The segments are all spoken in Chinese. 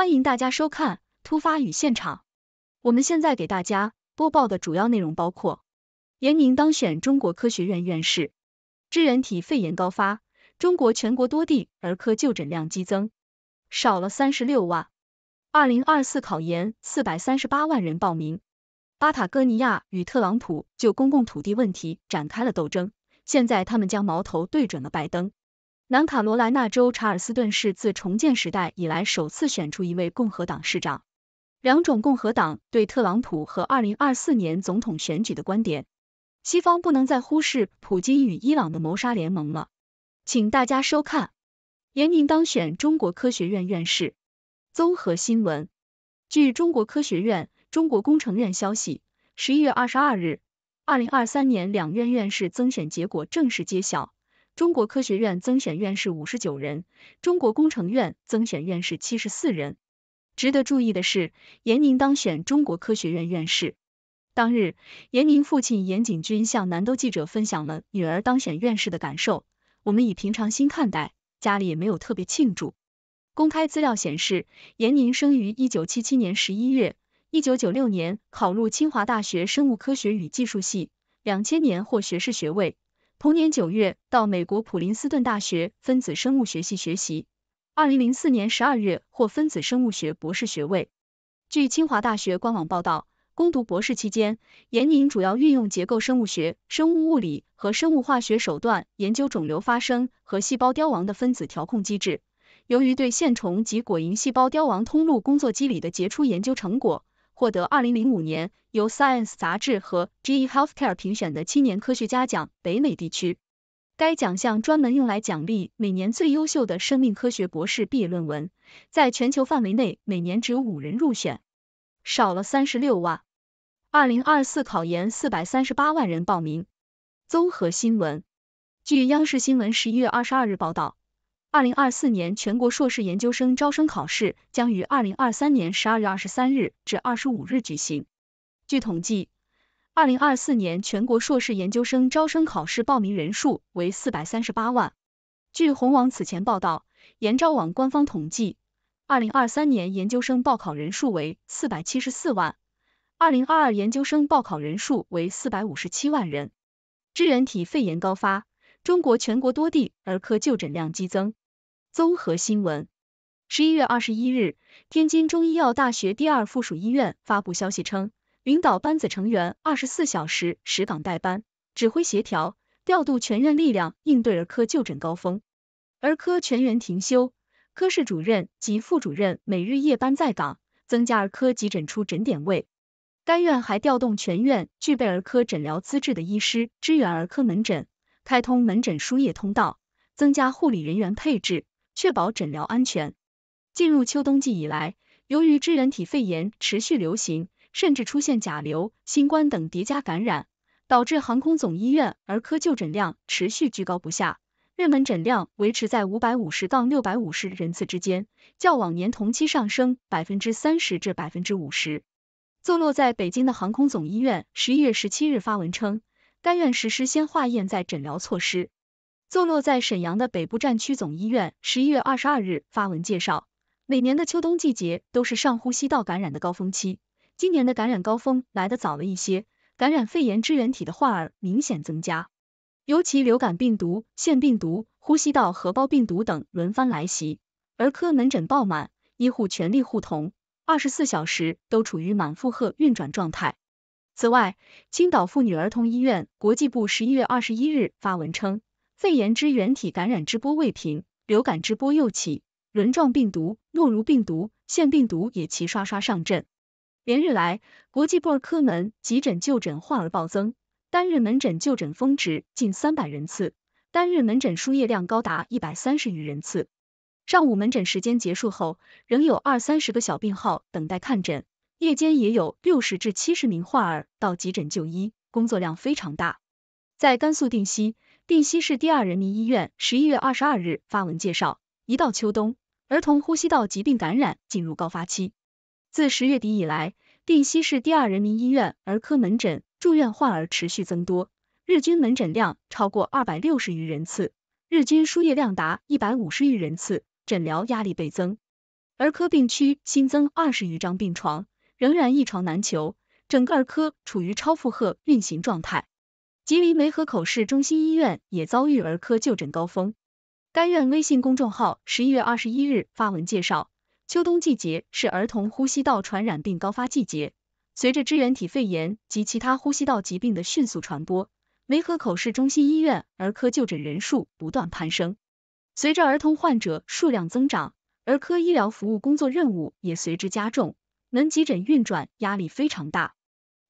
欢迎大家收看《突发与现场》。我们现在给大家播报的主要内容包括：严宁当选中国科学院院士；支原体肺炎高发，中国全国多地儿科就诊量激增，少了三十六万；二零二四考研四百三十八万人报名；巴塔哥尼亚与特朗普就公共土地问题展开了斗争，现在他们将矛头对准了拜登。南卡罗莱纳州查尔斯顿市自重建时代以来首次选出一位共和党市长。两种共和党对特朗普和二零二四年总统选举的观点。西方不能再忽视普京与伊朗的谋杀联盟了。请大家收看。严宁当选中国科学院院士。综合新闻。据中国科学院、中国工程院消息，十一月二十二日，二零二三年两院院士增选结果正式揭晓。中国科学院增选院士五十九人，中国工程院增选院士七十四人。值得注意的是，严宁当选中国科学院院士。当日，严宁父亲严景军向南都记者分享了女儿当选院士的感受：“我们以平常心看待，家里也没有特别庆祝。”公开资料显示，严宁生于一九七七年十一月，一九九六年考入清华大学生物科学与技术系，两千年获学士学位。同年九月到美国普林斯顿大学分子生物学系学习，二零零四年十二月获分子生物学博士学位。据清华大学官网报道，攻读博士期间，闫宁主要运用结构生物学、生物物理和生物化学手段研究肿瘤发生和细胞凋亡的分子调控机制。由于对线虫及果蝇细胞凋亡通路工作机理的杰出研究成果。获得二零零五年由 Science 杂志和 GE Healthcare 评选的青年科学家奖北美地区，该奖项专门用来奖励每年最优秀的生命科学博士毕业论文，在全球范围内每年只有五人入选，少了三十六万。二零二四考研四百三十八万人报名，综合新闻，据央视新闻十一月二十二日报道。二零二四年全国硕士研究生招生考试将于二零二三年十二月二十三日至二十五日举行。据统计，二零二四年全国硕士研究生招生考试报名人数为四百三十八万。据红网此前报道，研招网官方统计，二零二三年研究生报考人数为四百七十四万，二零二二研究生报考人数为四百五十七万人。支原体肺炎高发，中国全国多地儿科就诊量激增。综合新闻：十一月二十一日，天津中医药大学第二附属医院发布消息称，领导班子成员二十四小时实岗带班，指挥协调、调度全院力量应对儿科就诊高峰。儿科全员停休，科室主任及副主任每日夜班在岗，增加儿科急诊出诊点位。该院还调动全院具备儿科诊疗资质的医师支援儿科门诊，开通门诊输液通道，增加护理人员配置。确保诊疗安全。进入秋冬季以来，由于支原体肺炎持续流行，甚至出现甲流、新冠等叠加感染，导致航空总医院儿科就诊量持续居高不下，热门诊量维持在五百五十到六百五十人次之间，较往年同期上升百分之三十至百分之五十。坐落在北京的航空总医院十一月十七日发文称，该院实施先化验再诊疗措施。坐落在沈阳的北部战区总医院，十一月二十二日发文介绍，每年的秋冬季节都是上呼吸道感染的高峰期，今年的感染高峰来得早了一些，感染肺炎支原体的患儿明显增加，尤其流感病毒、腺病毒、呼吸道合胞病毒等轮番来袭，儿科门诊爆满，医护全力护同，二十四小时都处于满负荷运转状态。此外，青岛妇女儿童医院国际部十一月二十一日发文称。肺炎支原体感染之波未平，流感之波又起，轮状病毒、诺如病毒、腺病毒也齐刷刷上阵。连日来，国际布尔科门急诊就诊患儿暴增，单日门诊就诊峰值近三百人次，单日门诊输液量高达一百三十余人次。上午门诊时间结束后，仍有二三十个小病号等待看诊，夜间也有六十至七十名患儿到急诊就医，工作量非常大。在甘肃定西。定西市第二人民医院十一月二十二日发文介绍，一到秋冬，儿童呼吸道疾病感染进入高发期。自十月底以来，定西市第二人民医院儿科门诊、住院患儿持续增多，日均门诊量超过二百六十余人次，日均输液量达一百五十余人次，诊疗压力倍增。儿科病区新增二十余张病床，仍然一床难求，整个儿科处于超负荷运行状态。吉林梅河口市中心医院也遭遇儿科就诊高峰。该院微信公众号十一月二十一日发文介绍，秋冬季节是儿童呼吸道传染病高发季节，随着支原体肺炎及其他呼吸道疾病的迅速传播，梅河口市中心医院儿科就诊人数不断攀升。随着儿童患者数量增长，儿科医疗服务工作任务也随之加重，门急诊运转压力非常大。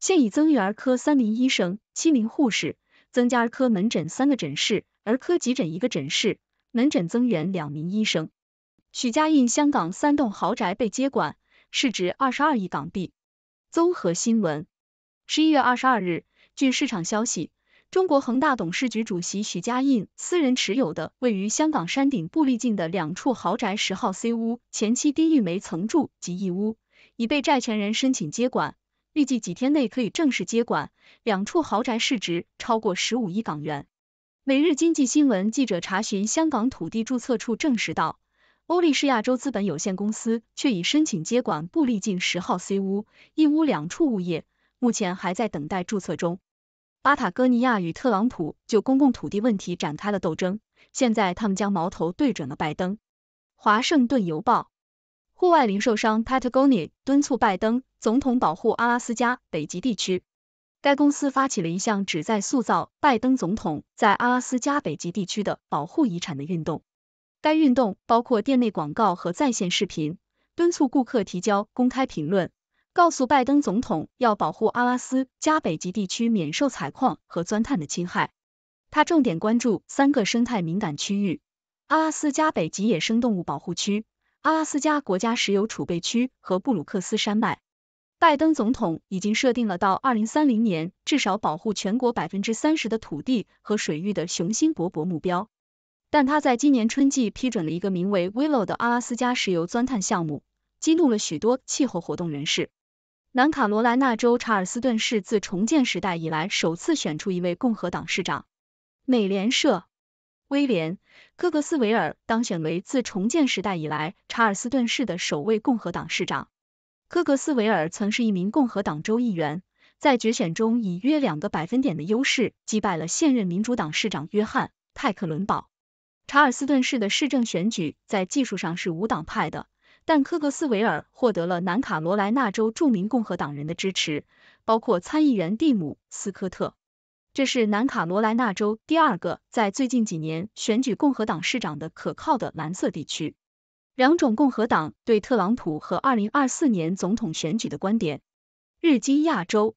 现已增援儿科三名医生，七名护士，增加儿科门诊三个诊室，儿科急诊一个诊室，门诊增援两名医生。许家印香港三栋豪宅被接管，市值二十二亿港币。综合新闻，十一月二十二日，据市场消息，中国恒大董事局主席许家印私人持有的位于香港山顶布利径的两处豪宅十号 C 屋，前妻丁玉梅曾住及一屋，已被债权人申请接管。预计几天内可以正式接管两处豪宅，市值超过十五亿港元。每日经济新闻记者查询香港土地注册处证实到，欧力士亚洲资本有限公司却已申请接管布利径十号 C 屋，一屋两处物业，目前还在等待注册中。巴塔哥尼亚与特朗普就公共土地问题展开了斗争，现在他们将矛头对准了拜登。华盛顿邮报，户外零售商 Patagonia 敦促拜登。总统保护阿拉斯加北极地区。该公司发起了一项旨在塑造拜登总统在阿拉斯加北极地区的保护遗产的运动。该运动包括店内广告和在线视频，敦促顾客提交公开评论，告诉拜登总统要保护阿拉斯加北极地区免受采矿和钻探的侵害。他重点关注三个生态敏感区域：阿拉斯加北极野生动物保护区、阿拉斯加国家石油储备区和布鲁克斯山脉。拜登总统已经设定了到二零三零年至少保护全国百分之三十的土地和水域的雄心勃勃目标，但他在今年春季批准了一个名为 Willow 的阿拉斯加石油钻探项目，激怒了许多气候活动人士。南卡罗来纳州查尔斯顿市自重建时代以来首次选出一位共和党市长，美联社威廉·科格斯维尔当选为自重建时代以来查尔斯顿市的首位共和党市长。科格斯维尔曾是一名共和党州议员，在决选中以约两个百分点的优势击败了现任民主党市长约翰·泰克伦堡。查尔斯顿市的市政选举在技术上是无党派的，但科格斯维尔获得了南卡罗来纳州著名共和党人的支持，包括参议员蒂姆·斯科特。这是南卡罗来纳州第二个在最近几年选举共和党市长的可靠的蓝色地区。两种共和党对特朗普和二零二四年总统选举的观点。日经亚洲，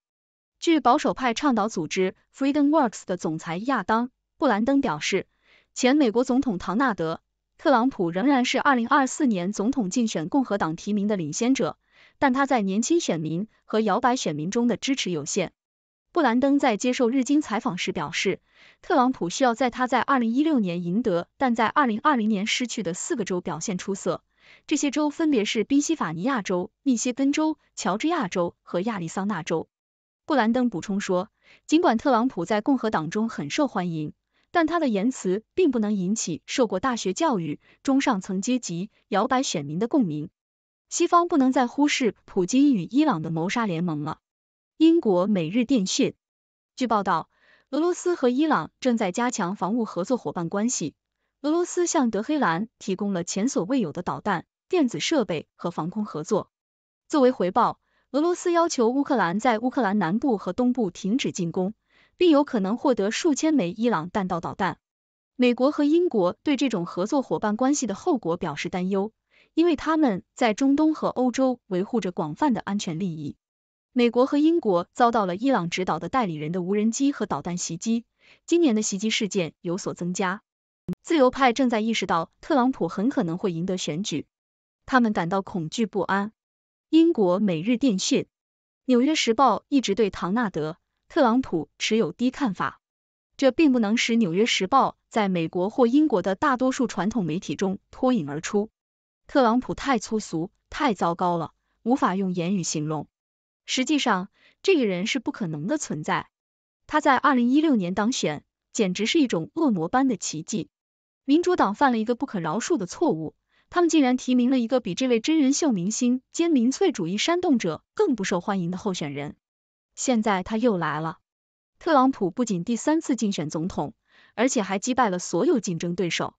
据保守派倡导组织 Freedom Works 的总裁亚当·布兰登表示，前美国总统唐纳德·特朗普仍然是二零二四年总统竞选共和党提名的领先者，但他在年轻选民和摇摆选民中的支持有限。布兰登在接受日经采访时表示，特朗普需要在他在二零一六年赢得，但在二零二零年失去的四个州表现出色，这些州分别是宾夕法尼亚州、密歇根州、乔治亚州和亚利桑那州。布兰登补充说，尽管特朗普在共和党中很受欢迎，但他的言辞并不能引起受过大学教育、中上层阶级摇摆选民的共鸣。西方不能再忽视普京与伊朗的谋杀联盟了。英国每日电讯：据报道，俄罗斯和伊朗正在加强防务合作伙伴关系。俄罗斯向德黑兰提供了前所未有的导弹、电子设备和防空合作。作为回报，俄罗斯要求乌克兰在乌克兰南部和东部停止进攻，并有可能获得数千枚伊朗弹道导弹。美国和英国对这种合作伙伴关系的后果表示担忧，因为他们在中东和欧洲维护着广泛的安全利益。美国和英国遭到了伊朗指导的代理人的无人机和导弹袭击，今年的袭击事件有所增加。自由派正在意识到特朗普很可能会赢得选举，他们感到恐惧不安。英国每日电讯、纽约时报一直对唐纳德·特朗普持有低看法，这并不能使纽约时报在美国或英国的大多数传统媒体中脱颖而出。特朗普太粗俗，太糟糕了，无法用言语形容。实际上，这个人是不可能的存在。他在二零一六年当选，简直是一种恶魔般的奇迹。民主党犯了一个不可饶恕的错误，他们竟然提名了一个比这位真人秀明星兼民粹主义煽动者更不受欢迎的候选人。现在他又来了，特朗普不仅第三次竞选总统，而且还击败了所有竞争对手。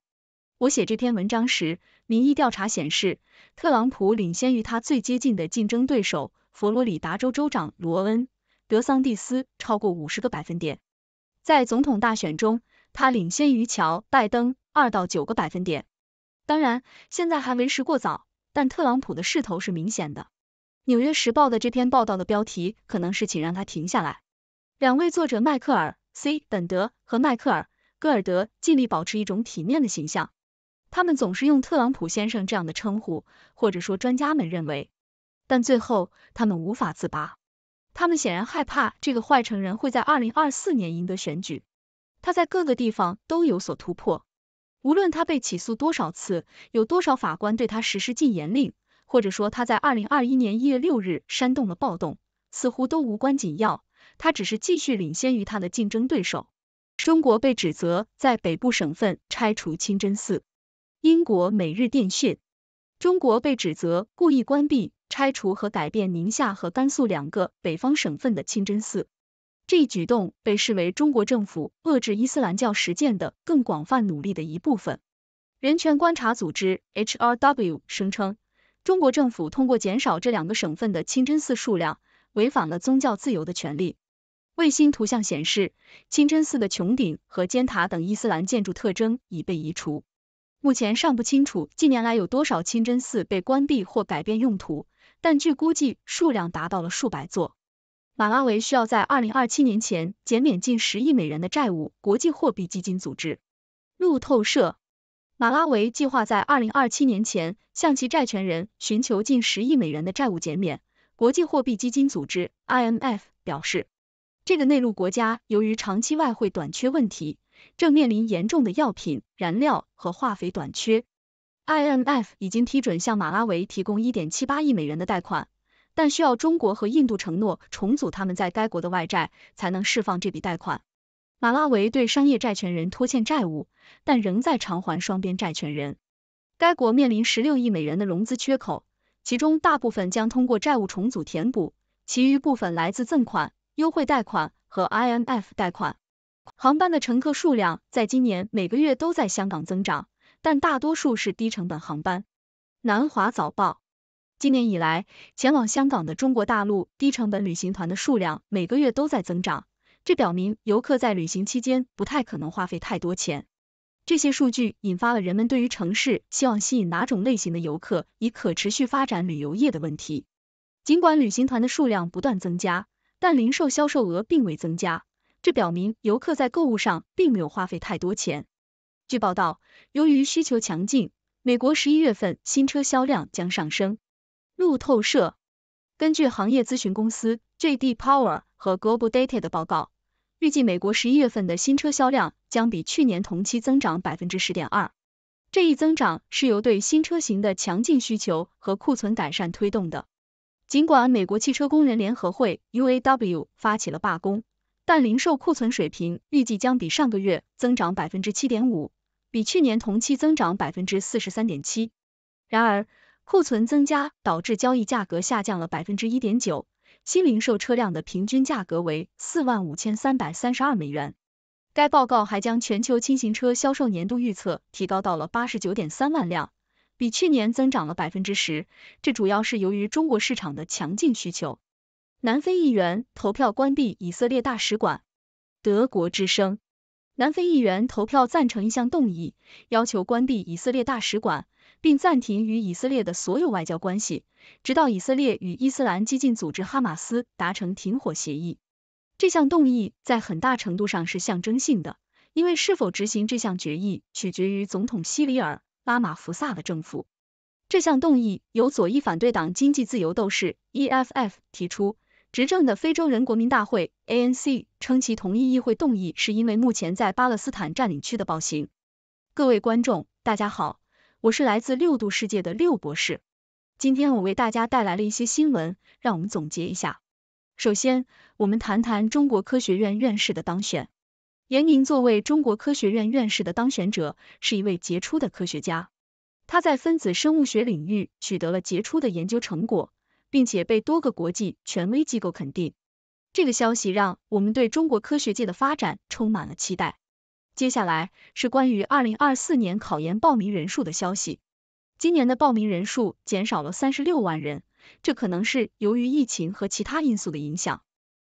我写这篇文章时，民意调查显示，特朗普领先于他最接近的竞争对手。佛罗里达州州长罗恩·德桑蒂斯超过五十个百分点，在总统大选中，他领先于乔·拜登二到九个百分点。当然，现在还为时过早，但特朗普的势头是明显的。《纽约时报》的这篇报道的标题可能是“请让他停下来”。两位作者迈克尔 ·C· 本德和迈克尔·戈尔德尽力保持一种体面的形象，他们总是用“特朗普先生”这样的称呼，或者说专家们认为。但最后，他们无法自拔。他们显然害怕这个坏成人会在二零二四年赢得选举。他在各个地方都有所突破。无论他被起诉多少次，有多少法官对他实施禁言令，或者说他在二零二一年一月六日煽动了暴动，似乎都无关紧要。他只是继续领先于他的竞争对手。中国被指责在北部省份拆除清真寺。英国每日电讯：中国被指责故意关闭。拆除和改变宁夏和甘肃两个北方省份的清真寺，这一举动被视为中国政府遏制伊斯兰教实践的更广泛努力的一部分。人权观察组织 （HRW） 声称，中国政府通过减少这两个省份的清真寺数量，违反了宗教自由的权利。卫星图像显示，清真寺的穹顶和尖塔等伊斯兰建筑特征已被移除。目前尚不清楚近年来有多少清真寺被关闭或改变用途。但据估计，数量达到了数百座。马拉维需要在二零二七年前减免近十亿美元的债务。国际货币基金组织、路透社。马拉维计划在二零二七年前向其债权人寻求近十亿美元的债务减免。国际货币基金组织 （IMF） 表示，这个内陆国家由于长期外汇短缺问题，正面临严重的药品、燃料和化肥短缺。IMF 已经批准向马拉维提供1.78亿美元的贷款，但需要中国和印度承诺重组他们在该国的外债，才能释放这笔贷款。马拉维对商业债权人拖欠债务，但仍在偿还双边债权人。该国面临16亿美元的融资缺口，其中大部分将通过债务重组填补，其余部分来自赠款、优惠贷款和 IMF 贷款。航班的乘客数量在今年每个月都在香港增长。但大多数是低成本航班。南华早报，今年以来前往香港的中国大陆低成本旅行团的数量每个月都在增长，这表明游客在旅行期间不太可能花费太多钱。这些数据引发了人们对于城市希望吸引哪种类型的游客以可持续发展旅游业的问题。尽管旅行团的数量不断增加，但零售销售额并未增加，这表明游客在购物上并没有花费太多钱。据报道，由于需求强劲，美国十一月份新车销量将上升。路透社根据行业咨询公司 JD Power 和 Global Data 的报告，预计美国十一月份的新车销量将比去年同期增长百分之十点二。这一增长是由对新车型的强劲需求和库存改善推动的。尽管美国汽车工人联合会 UAW 发起了罢工，但零售库存水平预计将比上个月增长百分之七点五。比去年同期增长百分之四十三点七。然而，库存增加导致交易价格下降了百分之一点九。新零售车辆的平均价格为四万五千三百三十二美元。该报告还将全球轻型车销售年度预测提高到了八十九点三万辆，比去年增长了百分之十。这主要是由于中国市场的强劲需求。南非议员投票关闭以色列大使馆。德国之声。南非议员投票赞成一项动议，要求关闭以色列大使馆，并暂停与以色列的所有外交关系，直到以色列与伊斯兰激进组织哈马斯达成停火协议。这项动议在很大程度上是象征性的，因为是否执行这项决议取决于总统希里尔·拉马福萨的政府。这项动议由左翼反对党经济自由斗士 （EFF） 提出。执政的非洲人国民大会 （ANC） 称其同意议会动议，是因为目前在巴勒斯坦占领区的暴行。各位观众，大家好，我是来自六度世界的六博士。今天我为大家带来了一些新闻，让我们总结一下。首先，我们谈谈中国科学院院士的当选。严宁作为中国科学院院士的当选者，是一位杰出的科学家，他在分子生物学领域取得了杰出的研究成果。并且被多个国际权威机构肯定，这个消息让我们对中国科学界的发展充满了期待。接下来是关于二零二四年考研报名人数的消息，今年的报名人数减少了三十六万人，这可能是由于疫情和其他因素的影响。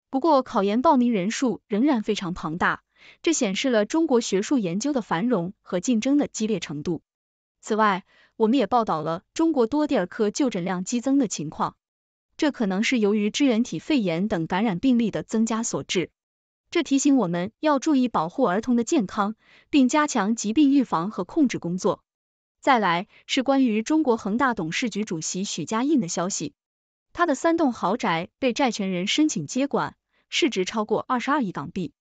不过，考研报名人数仍然非常庞大，这显示了中国学术研究的繁荣和竞争的激烈程度。此外，我们也报道了中国多地儿科就诊量激增的情况。这可能是由于支原体肺炎等感染病例的增加所致。这提醒我们要注意保护儿童的健康，并加强疾病预防和控制工作。再来是关于中国恒大董事局主席许家印的消息，他的三栋豪宅被债权人申请接管，市值超过二十二亿港币。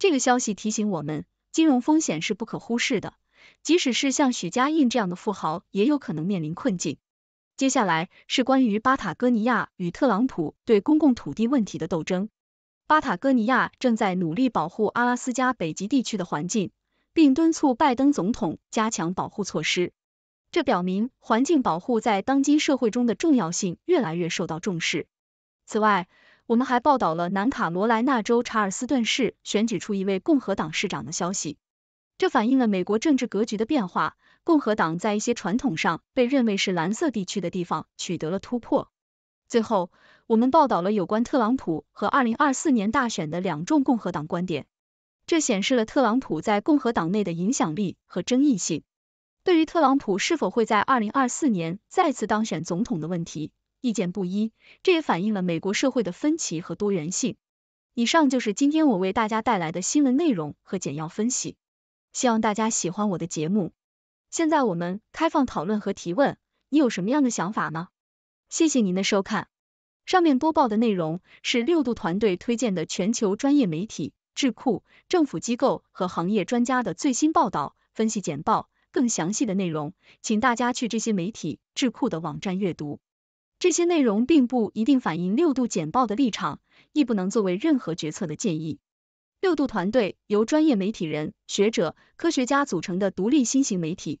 这个消息提醒我们，金融风险是不可忽视的，即使是像许家印这样的富豪，也有可能面临困境。接下来是关于巴塔哥尼亚与特朗普对公共土地问题的斗争。巴塔哥尼亚正在努力保护阿拉斯加北极地区的环境，并敦促拜登总统加强保护措施。这表明环境保护在当今社会中的重要性越来越受到重视。此外，我们还报道了南卡罗来纳州查尔斯顿市选举出一位共和党市长的消息，这反映了美国政治格局的变化。共和党在一些传统上被认为是蓝色地区的地方取得了突破。最后，我们报道了有关特朗普和二零二四年大选的两众共和党观点，这显示了特朗普在共和党内的影响力和争议性。对于特朗普是否会在二零二四年再次当选总统的问题，意见不一，这也反映了美国社会的分歧和多元性。以上就是今天我为大家带来的新闻内容和简要分析，希望大家喜欢我的节目。现在我们开放讨论和提问，你有什么样的想法呢？谢谢您的收看。上面播报的内容是六度团队推荐的全球专业媒体、智库、政府机构和行业专家的最新报道、分析简报。更详细的内容，请大家去这些媒体、智库的网站阅读。这些内容并不一定反映六度简报的立场，亦不能作为任何决策的建议。六度团队由专业媒体人、学者、科学家组成的独立新型媒体。